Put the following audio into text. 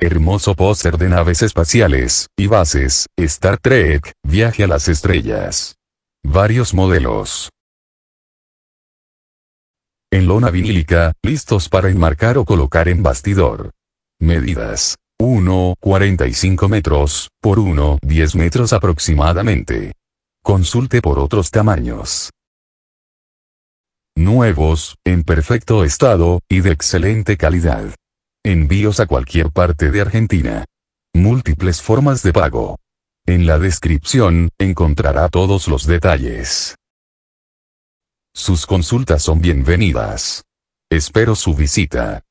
Hermoso póster de naves espaciales, y bases, Star Trek, viaje a las estrellas. Varios modelos. En lona vinílica, listos para enmarcar o colocar en bastidor. Medidas. 1,45 metros, por 1,10 metros aproximadamente. Consulte por otros tamaños. Nuevos, en perfecto estado, y de excelente calidad. Envíos a cualquier parte de Argentina. Múltiples formas de pago. En la descripción, encontrará todos los detalles. Sus consultas son bienvenidas. Espero su visita.